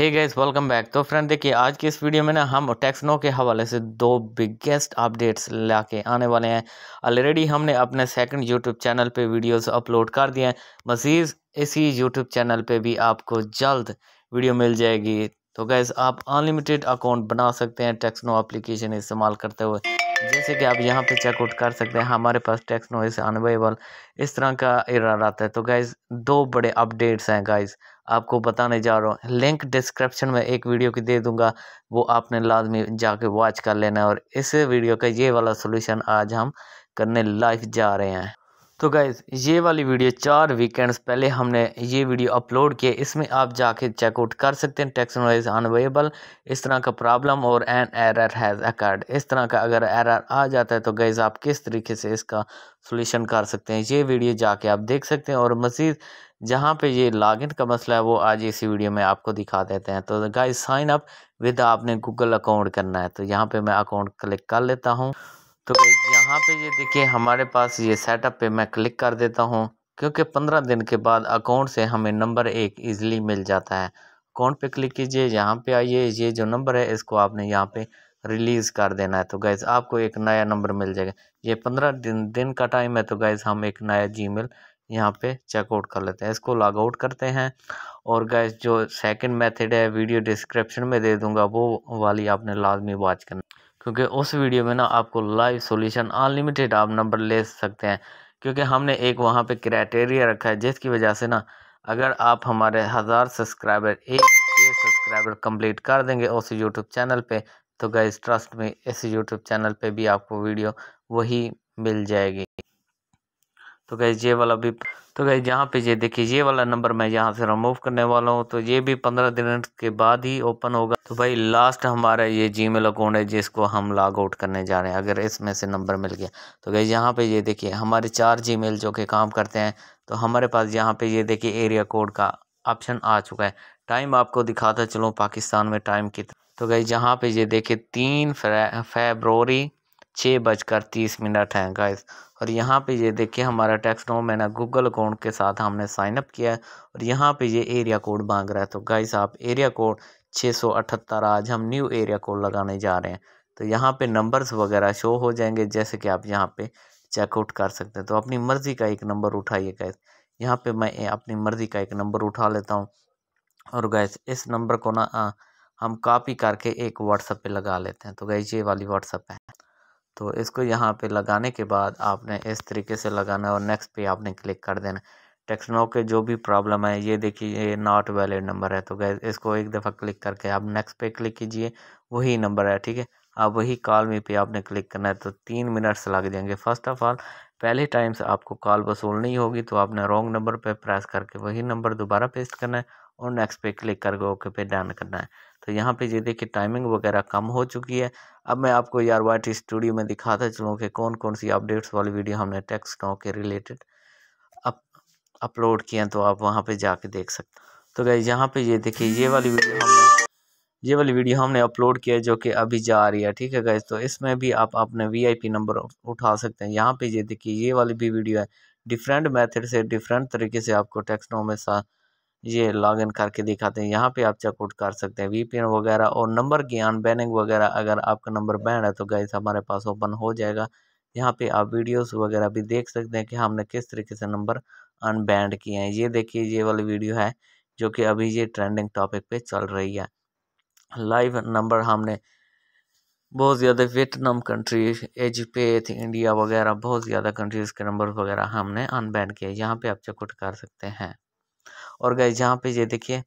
हे guys welcome back तो friend देखिए आज की इस वीडियो में ना हम टेक्सनो के हवाले से दो बिगेस्ट अपडेट्स ला के आने वाले हैं ऑलरेडी हमने अपने सेकंड यूट्यूब चैनल पे वीडियोस अपलोड कर दिए हैं मज़ीद इसी यूट्यूब चैनल पे भी आपको जल्द वीडियो मिल जाएगी तो गैस आप अनलिमिटेड अकाउंट बना सकते हैं टेक्सनो अप्लीकेशन इस्तेमाल करते हुए जैसे कि आप यहाँ पे चेकआउट कर सकते हैं हमारे पास टैक्स नॉइस अनवेबल इस तरह का एरर आता है तो गाइज दो बड़े अपडेट्स हैं गाइज आपको बताने जा रहा हूँ लिंक डिस्क्रिप्शन में एक वीडियो की दे दूंगा वो आपने लाजमी जाके वॉच कर लेना है और इस वीडियो का ये वाला सोल्यूशन आज हम करने लाइफ जा रहे हैं तो गाइज़ ये वाली वीडियो चार वीकेंड्स पहले हमने ये वीडियो अपलोड किए इसमें आप जाके चेकआउट कर सकते हैं टेक्सोनोलॉजी अनवेबल इस तरह का प्रॉब्लम और एन एरर हैज़ अकर्ड इस तरह का अगर एरर आ जाता है तो गाइज़ आप किस तरीके से इसका सोल्यूशन कर सकते हैं ये वीडियो जाके आप देख सकते हैं और मज़ीद जहाँ पे ये लॉगिन का मसला है वो आज इसी वीडियो में आपको दिखा देते हैं तो गाइज साइन अप विद आपने गूगल अकाउंट करना है तो यहाँ पे मैं अकाउंट क्लिक कर लेता हूँ तो गई यहाँ पे ये देखिए हमारे पास ये सेटअप पे मैं क्लिक कर देता हूँ क्योंकि पंद्रह दिन के बाद अकाउंट से हमें नंबर एक ईजिली मिल जाता है अकाउंट पे क्लिक कीजिए यहाँ पे आइए ये जो नंबर है इसको आपने यहाँ पे रिलीज़ कर देना है तो गैस आपको एक नया नंबर मिल जाएगा ये पंद्रह दिन दिन का टाइम है तो गैज़ हम एक नया जी मेल यहाँ पे चेकआउट कर लेते हैं इसको लॉग आउट करते हैं और गैस जो सेकंड मेथड है वीडियो डिस्क्रिप्शन में दे दूंगा वो वाली आपने लाजमी वॉच करना क्योंकि उस वीडियो में ना आपको लाइव सॉल्यूशन अनलिमिटेड आप नंबर ले सकते हैं क्योंकि हमने एक वहाँ पे क्राइटेरिया रखा है जिसकी वजह से ना अगर आप हमारे हज़ार सब्सक्राइबर एक सब्सक्राइबर कंप्लीट कर देंगे उस यूट्यूब चैनल पे तो गए ट्रस्ट में इस यूट्यूब चैनल पे भी आपको वीडियो वही मिल जाएगी तो गई ये वाला भी तो गई यहाँ पे ये देखिए ये वाला नंबर मैं यहाँ से रिमूव करने वाला हूँ तो ये भी पंद्रह दिन के बाद ही ओपन होगा तो भाई लास्ट हमारा ये जी मेल अकाउंट है जिसको हम लॉग आउट करने जा रहे हैं अगर इसमें से नंबर मिल गया तो गई यहाँ पे ये देखिए हमारे चार मेल जो कि काम करते हैं तो हमारे पास यहाँ पे ये देखिए एरिया कोड का ऑप्शन आ चुका है टाइम आपको दिखाता चलो पाकिस्तान में टाइम कितना तो गई यहाँ पे ये देखिए तीन फेबररी छः बजकर तीस मिनट हैं गाइस और यहाँ पे ये देखिए हमारा टैक्स नो मैंने गूगल अकाउंट के साथ हमने साइनअप किया है और यहाँ पे ये एरिया कोड मांग रहा है तो गाइस आप एरिया कोड छः सौ अठहत्तर आज हम न्यू एरिया कोड लगाने जा रहे हैं तो यहाँ पर नंबर्स वगैरह शो हो जाएंगे जैसे कि आप यहाँ पर चेकआउट कर सकते हैं तो अपनी मर्ज़ी का एक नंबर उठाइए गैस यहाँ पे मैं अपनी मर्ज़ी का एक नंबर उठा लेता हूँ और गैस इस नंबर को ना हम कॉपी करके एक व्हाट्सअप पे लगा लेते हैं तो गैस ये वाली व्हाट्सअप है तो इसको यहाँ पे लगाने के बाद आपने इस तरीके से लगाना है और नेक्स्ट पे आपने क्लिक कर देना टेक्सनो के जो भी प्रॉब्लम है ये देखिए ये नॉट वैलिड नंबर है तो गैस इसको एक दफ़ा क्लिक करके आप नेक्स्ट पे क्लिक कीजिए वही नंबर है ठीक है आप वही कॉल में पे आपने क्लिक करना है तो तीन मिनट्स लग जाएंगे फर्स्ट ऑफ़ ऑल पहले टाइम से आपको कॉल वसूलनी होगी तो आपने रॉन्ग नंबर पे प्रेस करके वही नंबर दोबारा पेस्ट करना है और नेक्स्ट पे क्लिक करके ओके पे डन करना है तो यहाँ पे ये देखिए टाइमिंग वगैरह कम हो चुकी है अब मैं आपको यार वाइट स्टूडियो में दिखाता चलूँ कि कौन कौन सी अपडेट्स वाली वीडियो हमने टैक्स गाँव के रिलेटेड अप अपलोड किए हैं तो आप वहाँ पर जाके देख सकते तो गई यहाँ पर ये देखिए ये वाली वीडियो हमने ये वाली वीडियो हमने अपलोड किया है जो कि अभी जा रही है ठीक है गैस तो इसमें भी आप अपने वीआईपी नंबर उठा सकते हैं यहाँ पे ये देखिए ये वाली भी वीडियो है डिफरेंट मेथड से डिफरेंट तरीके से आपको टेक्सनो में सा ये लॉगिन करके दिखाते हैं यहाँ पे आप चेकआउट कर सकते हैं वीपीएन वगैरह और नंबर की अनबैनिंग वगैरह अगर आपका नंबर बैन है तो गैस हमारे पास ओपन हो जाएगा यहाँ पे आप वीडियोस वगैरह भी देख सकते हैं कि हमने किस तरीके से नंबर अनबैंड किए हैं ये देखिए ये वाली वीडियो है जो कि अभी ये ट्रेंडिंग टॉपिक पे चल रही है लाइव नंबर हमने बहुत ज़्यादा वियतनाम कंट्री एजपेथ इंडिया वगैरह बहुत ज़्यादा कंट्रीज़ के नंबर वगैरह हमने अनबैन किए यहाँ पे आप चेकआउट कर सकते हैं और गए जहाँ पे ये देखिए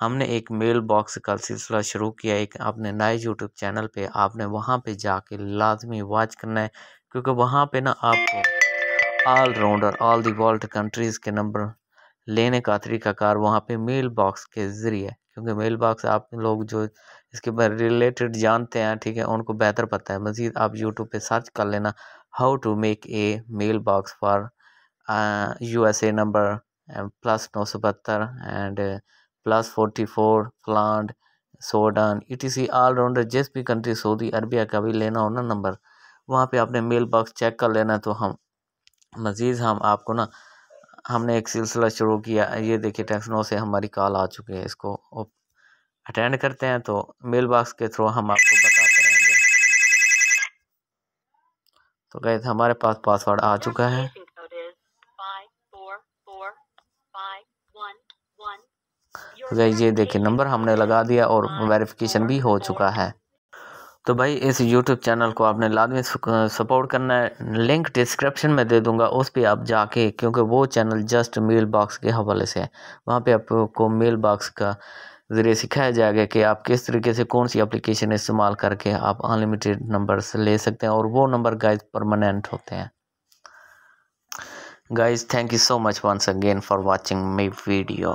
हमने एक मेल बॉक्स का सिलसिला शुरू किया एक अपने नए यूट्यूब चैनल पे आपने वहाँ पे जाके लाजमी वॉच करना है क्योंकि वहाँ पर ना आपको all rounder all the world countries के नंबर लेने का तरीकाकार वहाँ पर मेल बॉक्स के ज़रिए क्योंकि मेल बॉक्स आप लोग जो इसके रिलेटेड जानते हैं ठीक है उनको बेहतर पता है मज़ीद आप यूट्यूब पे सर्च कर लेना how to make a mail box for U S A number plus नौ सौ बहत्तर एंड प्लस फोर्टी फोर फ्लांड Sudan E T C allrounder जिस भी कंट्री सऊदी अरबिया का भी लेना हो ना नंबर वहाँ पर आपने मेल बॉक्स चेक कर लेना तो हम मज़ीद हम आपको ना हमने एक सिलसिला शुरू किया ये देखिए टेक्सनो से हमारी कॉल आ चुकी है इसको अटेंड करते हैं तो मेल बॉक्स के थ्रू हम आपको बताते रहेंगे तो गए हमारे पास पासवर्ड आ चुका है तो ये देखिए नंबर हमने लगा दिया और वेरिफिकेशन भी हो चुका है तो भाई इस यूट्यूब चैनल को आपने लाजमी सपोर्ट करना है लिंक डिस्क्रिप्शन में दे दूंगा उस पर आप जाके क्योंकि वो चैनल जस्ट मेल बॉक्स के हवाले से है वहाँ पे आपको मेल बॉक्स का ज़रिए सिखाया जाएगा कि आप किस तरीके से कौन सी एप्लीकेशन इस्तेमाल करके आप अनलिमिटेड नंबर्स ले सकते हैं और वो नंबर गाइज परमानेंट होते हैं guys thank you so much once again for watching my video